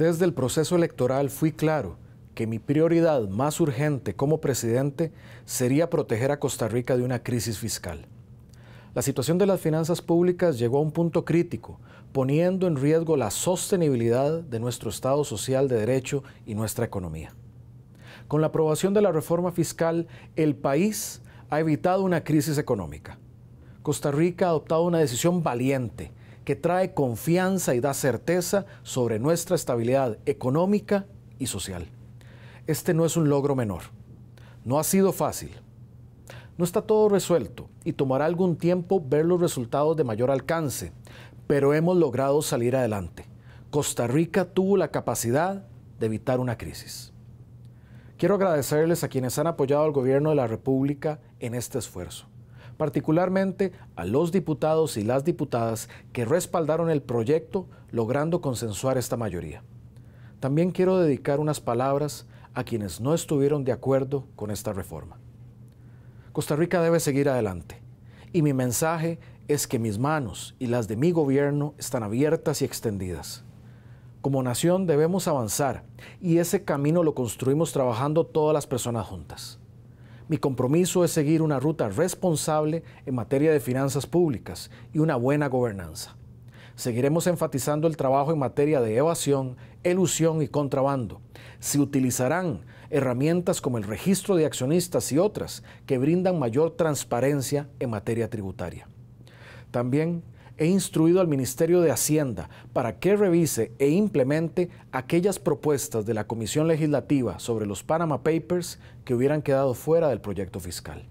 Desde el proceso electoral fui claro que mi prioridad más urgente como presidente sería proteger a Costa Rica de una crisis fiscal. La situación de las finanzas públicas llegó a un punto crítico, poniendo en riesgo la sostenibilidad de nuestro Estado social de derecho y nuestra economía. Con la aprobación de la reforma fiscal, el país ha evitado una crisis económica. Costa Rica ha adoptado una decisión valiente que trae confianza y da certeza sobre nuestra estabilidad económica y social. Este no es un logro menor. No ha sido fácil. No está todo resuelto y tomará algún tiempo ver los resultados de mayor alcance, pero hemos logrado salir adelante. Costa Rica tuvo la capacidad de evitar una crisis. Quiero agradecerles a quienes han apoyado al gobierno de la República en este esfuerzo particularmente a los diputados y las diputadas que respaldaron el proyecto logrando consensuar esta mayoría. También quiero dedicar unas palabras a quienes no estuvieron de acuerdo con esta reforma. Costa Rica debe seguir adelante y mi mensaje es que mis manos y las de mi gobierno están abiertas y extendidas. Como nación debemos avanzar y ese camino lo construimos trabajando todas las personas juntas. Mi compromiso es seguir una ruta responsable en materia de finanzas públicas y una buena gobernanza. Seguiremos enfatizando el trabajo en materia de evasión, elusión y contrabando. Se utilizarán herramientas como el registro de accionistas y otras que brindan mayor transparencia en materia tributaria. También he instruido al Ministerio de Hacienda para que revise e implemente aquellas propuestas de la Comisión Legislativa sobre los Panama Papers que hubieran quedado fuera del proyecto fiscal.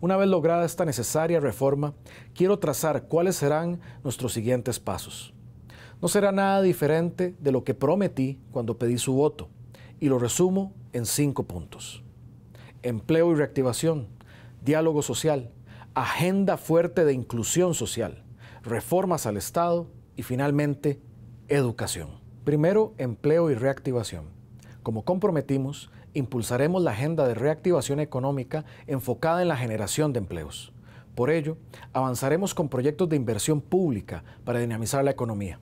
Una vez lograda esta necesaria reforma, quiero trazar cuáles serán nuestros siguientes pasos. No será nada diferente de lo que prometí cuando pedí su voto, y lo resumo en cinco puntos. Empleo y reactivación, diálogo social, agenda fuerte de inclusión social, reformas al Estado y finalmente educación. Primero, empleo y reactivación. Como comprometimos, impulsaremos la agenda de reactivación económica enfocada en la generación de empleos. Por ello, avanzaremos con proyectos de inversión pública para dinamizar la economía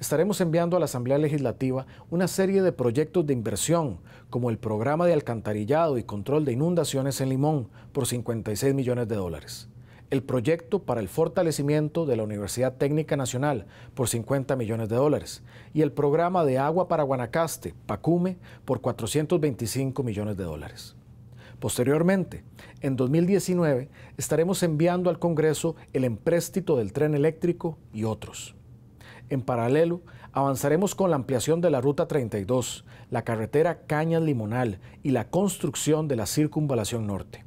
estaremos enviando a la Asamblea Legislativa una serie de proyectos de inversión, como el programa de alcantarillado y control de inundaciones en Limón por 56 millones de dólares, el proyecto para el fortalecimiento de la Universidad Técnica Nacional por 50 millones de dólares y el programa de agua para Guanacaste, Pacume, por 425 millones de dólares. Posteriormente, en 2019, estaremos enviando al Congreso el empréstito del tren eléctrico y otros. En paralelo, avanzaremos con la ampliación de la Ruta 32, la carretera Cañas Limonal y la construcción de la Circunvalación Norte.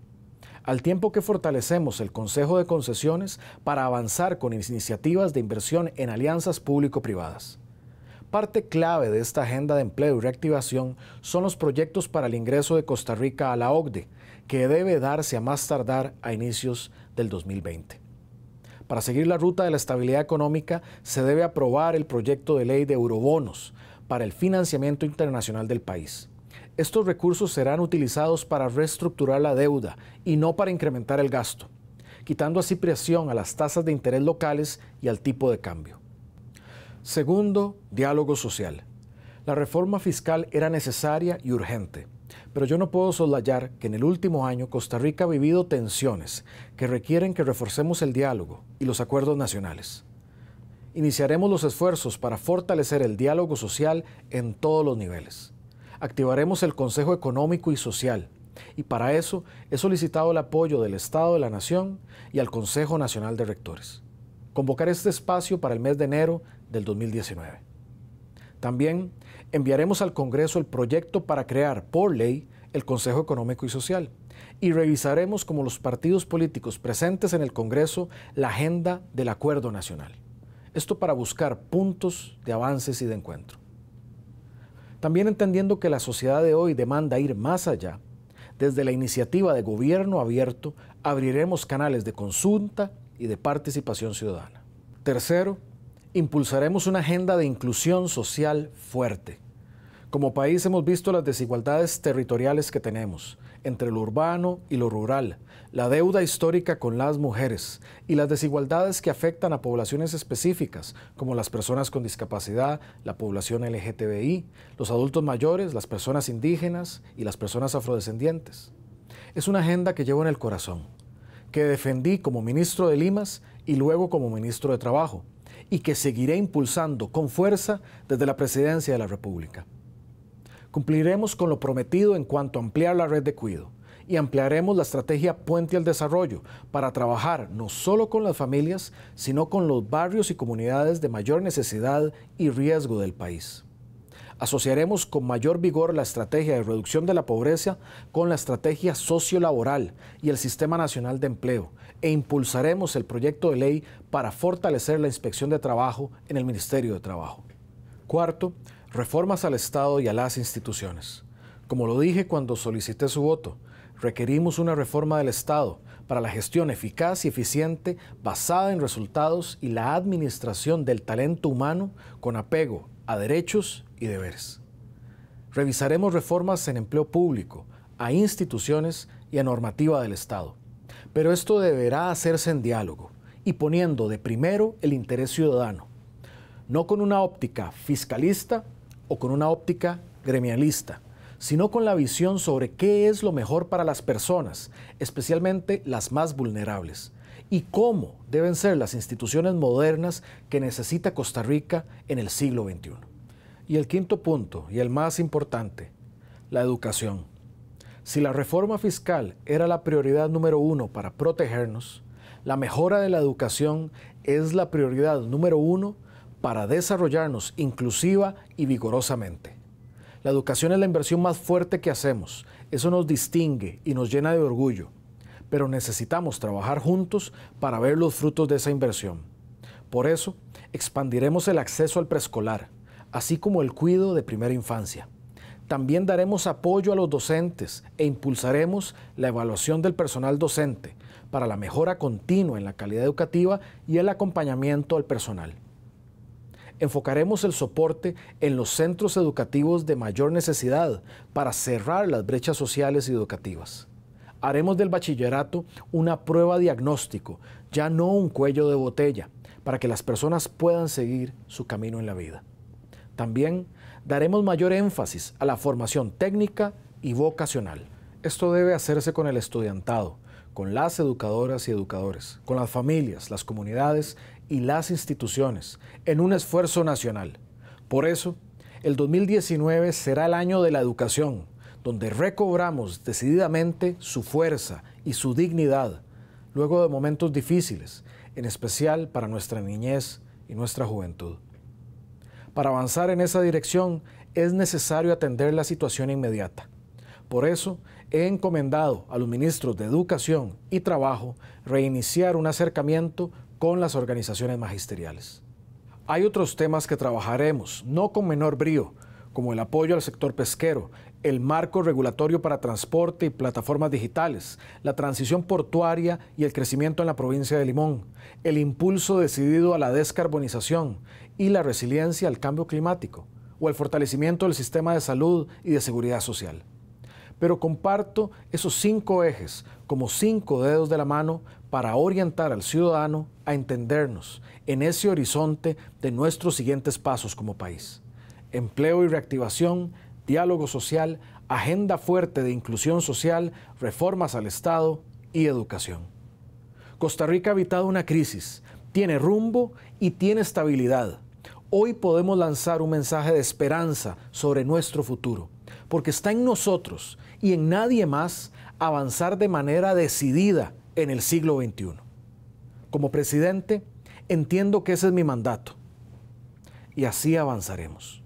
Al tiempo que fortalecemos el Consejo de Concesiones para avanzar con iniciativas de inversión en alianzas público-privadas. Parte clave de esta agenda de empleo y reactivación son los proyectos para el ingreso de Costa Rica a la OCDE, que debe darse a más tardar a inicios del 2020. Para seguir la ruta de la estabilidad económica, se debe aprobar el proyecto de ley de eurobonos para el financiamiento internacional del país. Estos recursos serán utilizados para reestructurar la deuda y no para incrementar el gasto, quitando así presión a las tasas de interés locales y al tipo de cambio. Segundo, diálogo social. La reforma fiscal era necesaria y urgente. Pero yo no puedo soslayar que en el último año Costa Rica ha vivido tensiones que requieren que reforcemos el diálogo y los acuerdos nacionales. Iniciaremos los esfuerzos para fortalecer el diálogo social en todos los niveles. Activaremos el Consejo Económico y Social y para eso he solicitado el apoyo del Estado de la Nación y al Consejo Nacional de Rectores. Convocaré este espacio para el mes de enero del 2019. También enviaremos al Congreso el proyecto para crear por ley el Consejo Económico y Social y revisaremos como los partidos políticos presentes en el Congreso la agenda del Acuerdo Nacional. Esto para buscar puntos de avances y de encuentro. También entendiendo que la sociedad de hoy demanda ir más allá, desde la iniciativa de gobierno abierto abriremos canales de consulta y de participación ciudadana. Tercero, impulsaremos una agenda de inclusión social fuerte como país hemos visto las desigualdades territoriales que tenemos entre lo urbano y lo rural, la deuda histórica con las mujeres y las desigualdades que afectan a poblaciones específicas como las personas con discapacidad, la población LGTBI, los adultos mayores, las personas indígenas y las personas afrodescendientes. Es una agenda que llevo en el corazón, que defendí como ministro de Limas y luego como ministro de Trabajo y que seguiré impulsando con fuerza desde la presidencia de la República. Cumpliremos con lo prometido en cuanto a ampliar la red de cuido y ampliaremos la estrategia Puente al Desarrollo para trabajar no solo con las familias, sino con los barrios y comunidades de mayor necesidad y riesgo del país. Asociaremos con mayor vigor la estrategia de reducción de la pobreza con la estrategia sociolaboral y el Sistema Nacional de Empleo e impulsaremos el proyecto de ley para fortalecer la inspección de trabajo en el Ministerio de Trabajo. Cuarto, reformas al Estado y a las instituciones. Como lo dije cuando solicité su voto, requerimos una reforma del Estado para la gestión eficaz y eficiente basada en resultados y la administración del talento humano con apego a derechos y deberes. Revisaremos reformas en empleo público, a instituciones y a normativa del Estado. Pero esto deberá hacerse en diálogo y poniendo de primero el interés ciudadano, no con una óptica fiscalista o con una óptica gremialista, sino con la visión sobre qué es lo mejor para las personas, especialmente las más vulnerables, y cómo deben ser las instituciones modernas que necesita Costa Rica en el siglo XXI. Y el quinto punto, y el más importante, la educación. Si la reforma fiscal era la prioridad número uno para protegernos, la mejora de la educación es la prioridad número uno para desarrollarnos inclusiva y vigorosamente. La educación es la inversión más fuerte que hacemos. Eso nos distingue y nos llena de orgullo. Pero necesitamos trabajar juntos para ver los frutos de esa inversión. Por eso, expandiremos el acceso al preescolar, así como el cuidado de primera infancia. También daremos apoyo a los docentes e impulsaremos la evaluación del personal docente para la mejora continua en la calidad educativa y el acompañamiento al personal enfocaremos el soporte en los centros educativos de mayor necesidad para cerrar las brechas sociales y educativas. Haremos del bachillerato una prueba diagnóstico, ya no un cuello de botella, para que las personas puedan seguir su camino en la vida. También daremos mayor énfasis a la formación técnica y vocacional. Esto debe hacerse con el estudiantado, con las educadoras y educadores, con las familias, las comunidades y las instituciones en un esfuerzo nacional. Por eso, el 2019 será el año de la educación, donde recobramos decididamente su fuerza y su dignidad, luego de momentos difíciles, en especial para nuestra niñez y nuestra juventud. Para avanzar en esa dirección es necesario atender la situación inmediata. Por eso he encomendado a los ministros de Educación y Trabajo reiniciar un acercamiento con las organizaciones magisteriales. Hay otros temas que trabajaremos, no con menor brío, como el apoyo al sector pesquero, el marco regulatorio para transporte y plataformas digitales, la transición portuaria y el crecimiento en la provincia de Limón, el impulso decidido a la descarbonización y la resiliencia al cambio climático, o el fortalecimiento del sistema de salud y de seguridad social. Pero comparto esos cinco ejes como cinco dedos de la mano para orientar al ciudadano a entendernos en ese horizonte de nuestros siguientes pasos como país. Empleo y reactivación, diálogo social, agenda fuerte de inclusión social, reformas al Estado y educación. Costa Rica ha evitado una crisis, tiene rumbo y tiene estabilidad. Hoy podemos lanzar un mensaje de esperanza sobre nuestro futuro, porque está en nosotros y en nadie más avanzar de manera decidida en el siglo XXI. Como presidente, entiendo que ese es mi mandato y así avanzaremos.